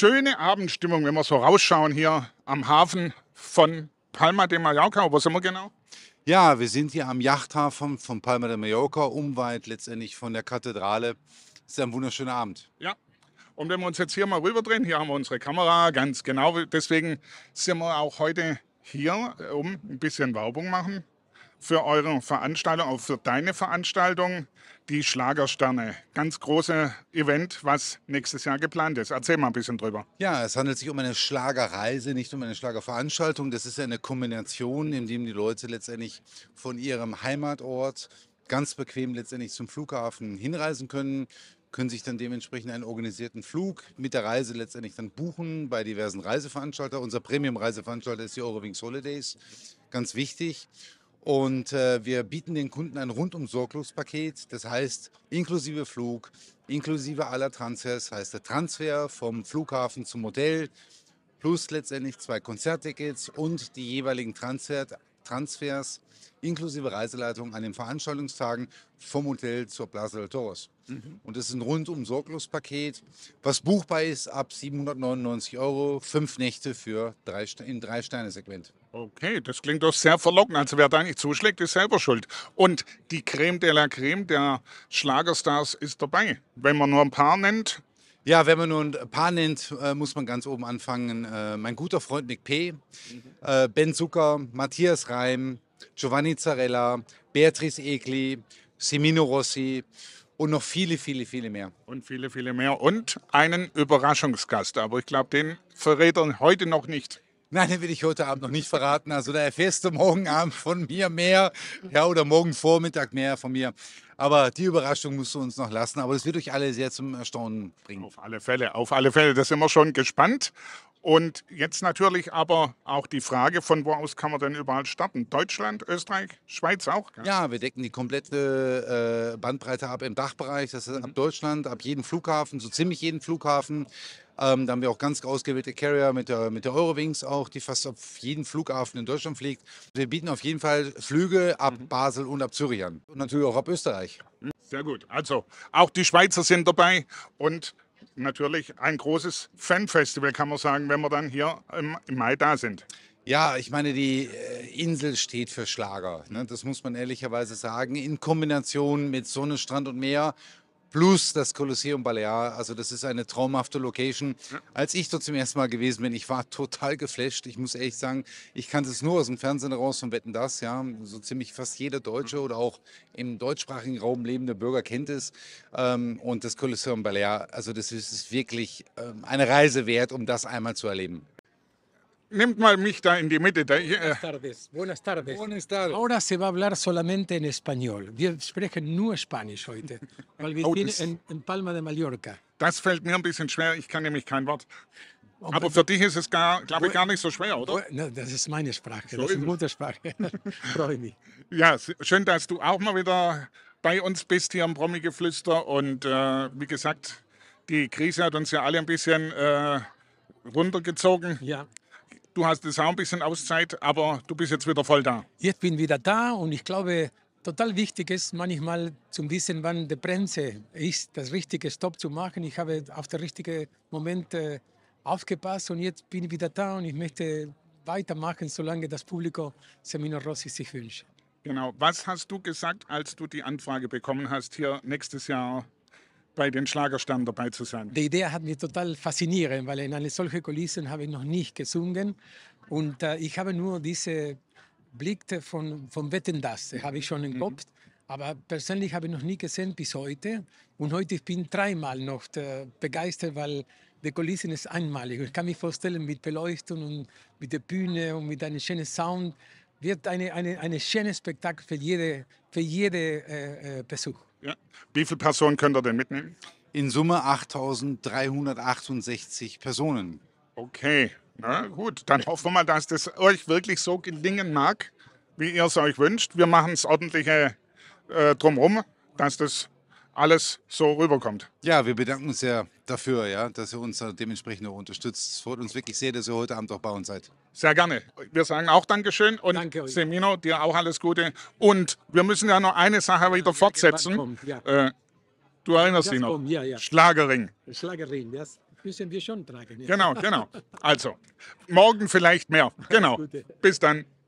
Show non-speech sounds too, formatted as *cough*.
schöne Abendstimmung, wenn wir so rausschauen hier am Hafen von Palma de Mallorca. Wo sind wir genau? Ja, wir sind hier am Yachthafen von Palma de Mallorca, umweit letztendlich von der Kathedrale. Es ist ein wunderschöner Abend. Ja, und wenn wir uns jetzt hier mal rüberdrehen, hier haben wir unsere Kamera, ganz genau. Deswegen sind wir auch heute hier, äh, um ein bisschen Werbung machen für eure Veranstaltung, auch für deine Veranstaltung, die Schlagersterne. Ganz große Event, was nächstes Jahr geplant ist. Erzähl mal ein bisschen drüber. Ja, es handelt sich um eine Schlagerreise, nicht um eine Schlagerveranstaltung. Das ist eine Kombination, in dem die Leute letztendlich von ihrem Heimatort ganz bequem letztendlich zum Flughafen hinreisen können, können sich dann dementsprechend einen organisierten Flug mit der Reise letztendlich dann buchen bei diversen Reiseveranstaltern. Unser Premium-Reiseveranstalter ist die Eurowings Holidays, ganz wichtig. Und äh, wir bieten den Kunden ein rundum sorglos Paket, das heißt inklusive Flug, inklusive aller Transfers, heißt der Transfer vom Flughafen zum Modell, plus letztendlich zwei Konzerttickets und die jeweiligen Transfer Transfers inklusive Reiseleitung an den Veranstaltungstagen vom Hotel zur Plaza del Toros. Mhm. Und das ist ein rundum sorglos Paket, was buchbar ist ab 799 Euro, fünf Nächte für drei, in drei Sterne Segment. Okay, das klingt doch sehr verlockend. Also wer da nicht zuschlägt, ist selber schuld. Und die Creme de la Creme der Schlagerstars ist dabei. Wenn man nur ein paar nennt, ja, wenn man nur ein paar nennt, äh, muss man ganz oben anfangen. Äh, mein guter Freund Nick P., äh, Ben Zucker, Matthias Reim, Giovanni Zarella, Beatrice Egli, Semino Rossi und noch viele, viele, viele mehr. Und viele, viele mehr. Und einen Überraschungsgast. Aber ich glaube, den verrät er heute noch nicht. Nein, den will ich heute Abend noch nicht verraten. Also da erfährst du morgen Abend von mir mehr. Ja, oder morgen Vormittag mehr von mir. Aber die Überraschung musst du uns noch lassen. Aber das wird euch alle sehr zum Erstaunen bringen. Auf alle Fälle, auf alle Fälle. Da sind wir schon gespannt. Und jetzt natürlich aber auch die Frage, von wo aus kann man denn überall starten? Deutschland, Österreich, Schweiz auch? Gell? Ja, wir decken die komplette äh, Bandbreite ab im Dachbereich. Das ist mhm. ab Deutschland, ab jedem Flughafen, so ziemlich jeden Flughafen. Ähm, da haben wir auch ganz ausgewählte Carrier mit der, mit der Eurowings auch, die fast auf jeden Flughafen in Deutschland fliegt. Wir bieten auf jeden Fall Flüge ab mhm. Basel und ab Zürich an und natürlich auch ab Österreich. Hm. Sehr gut. Also auch die Schweizer sind dabei und natürlich ein großes Fanfestival, kann man sagen, wenn wir dann hier im, im Mai da sind. Ja, ich meine, die äh, Insel steht für Schlager. Ne? Das muss man ehrlicherweise sagen. In Kombination mit Sonne, Strand und Meer plus das Kolosseum Balear. Also das ist eine traumhafte Location. Als ich dort zum ersten Mal gewesen bin, ich war total geflasht. Ich muss ehrlich sagen, ich kannte es nur aus dem Fernsehen raus und wetten das. Ja, so ziemlich fast jeder Deutsche mhm. oder auch im deutschsprachigen Raum lebende Bürger kennt es. Ähm, und das Kolosseum Balear, also das ist wirklich ähm, eine Reise wert, um das einmal zu erleben. Nehmt mal mich da in die Mitte. Da, yeah. Buenas äh. tardes. Buenas tardes. Buenas tardes. Ahora se va a hablar solamente en español. Wir sprechen nur Spanisch heute, *laughs* weil wir oh, sind in, in, Palma de Mallorca. Das fällt mir ein bisschen schwer. Ich kann nämlich kein Wort. Oh, aber für dich ist es, glaube ich, oh, gar nicht so schwer, oder? Oh, no, das ist meine Sprache. So das ist eine gute Sprache. *laughs* Freue mich. Ja, schön, dass du auch mal wieder bei uns bist hier am Promi-Geflüster. Und äh, wie gesagt, die Krise hat uns ja alle ein bisschen äh, runtergezogen. Ja. Du hast jetzt auch ein bisschen Auszeit, aber du bist jetzt wieder voll da. Jetzt bin wieder da und ich glaube, total wichtig ist manchmal zum wissen, wann die Bremse ist, das richtige Stopp zu machen. Ich habe auf den richtigen Moment äh, aufgepasst und jetzt bin ich wieder da und ich möchte weitermachen, solange das Publikum Semino Rossi sich wünscht. Genau. Was hast du gesagt, als du die Anfrage bekommen hast, hier nächstes Jahr bei den Schlagerstamm dabei zu sein. Die Idee hat mich total faszinierend, weil in eine solche Kulissen habe ich noch nicht gesungen und äh, ich habe nur diese Blicke von, von Wetten das, äh, habe ich schon im mhm. Kopf. Aber persönlich habe ich noch nie gesehen bis heute. Und heute ich bin ich dreimal noch äh, begeistert, weil die Kulissen ist einmalig. Ich kann mir vorstellen, mit Beleuchtung und mit der Bühne und mit einem schönen Sound wird ein eine, eine schönes Spektakel für jeden für jede, äh, äh Besuch. Ja. Wie viele Personen könnt ihr denn mitnehmen? In Summe 8.368 Personen. Okay, na gut, dann hoffen wir mal, dass das euch wirklich so gelingen mag, wie ihr es euch wünscht. Wir machen es ordentlich äh, drumherum, dass das alles so rüberkommt. Ja, wir bedanken uns sehr dafür, ja, dass ihr uns dementsprechend auch unterstützt. Es freut uns wirklich sehr, dass ihr heute Abend auch bei uns seid. Sehr gerne. Wir sagen auch Dankeschön und Danke Semino, dir auch alles Gute. Und wir müssen ja noch eine Sache wieder fortsetzen. Ja, äh, du erinnerst dich noch. Ja, ja. Schlagerring. Schlagerring, das müssen wir schon tragen. Genau, genau. Also, morgen vielleicht mehr. Genau. Bis dann.